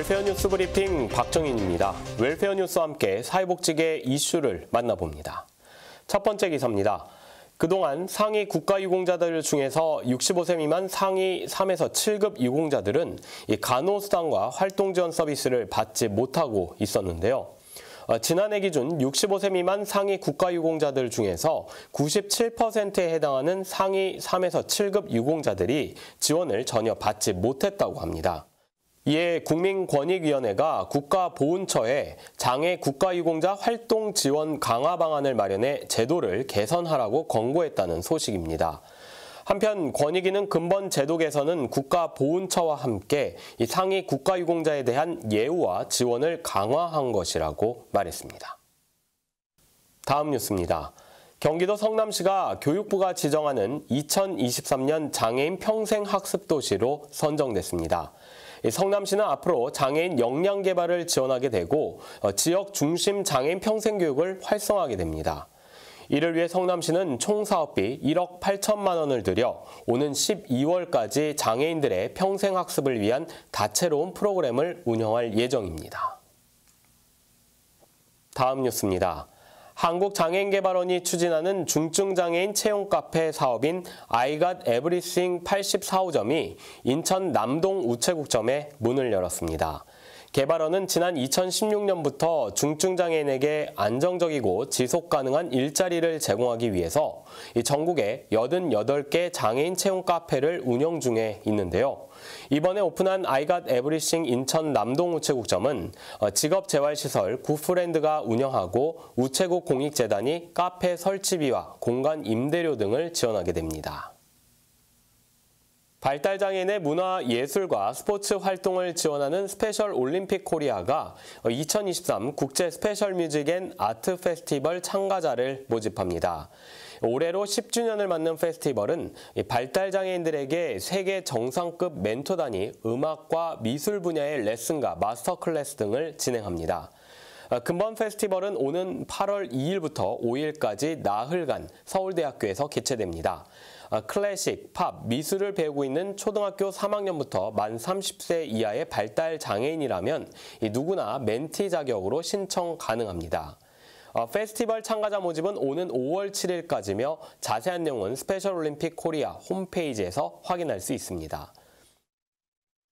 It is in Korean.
웰페어 뉴스 브리핑 박정인입니다. 웰페어 뉴스와 함께 사회복지계 이슈를 만나봅니다. 첫 번째 기사입니다. 그동안 상위 국가유공자들 중에서 65세 미만 상위 3에서 7급 유공자들은 간호수당과 활동지원 서비스를 받지 못하고 있었는데요. 어, 지난해 기준 65세 미만 상위 국가유공자들 중에서 97%에 해당하는 상위 3에서 7급 유공자들이 지원을 전혀 받지 못했다고 합니다. 이에 예, 국민권익위원회가 국가보훈처에 장애 국가유공자 활동 지원 강화 방안을 마련해 제도를 개선하라고 권고했다는 소식입니다. 한편 권익위는 근본 제도 개선은 국가보훈처와 함께 상위 국가유공자에 대한 예우와 지원을 강화한 것이라고 말했습니다. 다음 뉴스입니다. 경기도 성남시가 교육부가 지정하는 2023년 장애인 평생학습도시로 선정됐습니다. 성남시는 앞으로 장애인 역량 개발을 지원하게 되고 어, 지역 중심 장애인 평생 교육을 활성화하게 됩니다. 이를 위해 성남시는 총 사업비 1억 8천만 원을 들여 오는 12월까지 장애인들의 평생 학습을 위한 다채로운 프로그램을 운영할 예정입니다. 다음 뉴스입니다. 한국장애인개발원이 추진하는 중증장애인 채용 카페 사업인 아이갓 에브리싱 84호점이 인천 남동 우체국점에 문을 열었습니다. 개발원은 지난 2016년부터 중증장애인에게 안정적이고 지속 가능한 일자리를 제공하기 위해서 전국에 88개 장애인 채용 카페를 운영 중에 있는데요. 이번에 오픈한 아이갓 에브리싱 인천 남동 우체국점은 어, 직업재활시설 구프랜드가 운영하고 우체국 공익재단이 카페 설치비와 공간 임대료 등을 지원하게 됩니다. 발달장애인의 문화, 예술과 스포츠 활동을 지원하는 스페셜 올림픽 코리아가 2023 국제 스페셜 뮤직 앤 아트 페스티벌 참가자를 모집합니다. 올해로 10주년을 맞는 페스티벌은 발달장애인들에게 세계 정상급 멘토단이 음악과 미술 분야의 레슨과 마스터 클래스 등을 진행합니다. 아, 금번 페스티벌은 오는 8월 2일부터 5일까지 나흘간 서울대학교에서 개최됩니다. 아, 클래식, 팝, 미술을 배우고 있는 초등학교 3학년부터 만 30세 이하의 발달 장애인이라면 누구나 멘티 자격으로 신청 가능합니다. 아, 페스티벌 참가자 모집은 오는 5월 7일까지며 자세한 내용은 스페셜 올림픽 코리아 홈페이지에서 확인할 수 있습니다.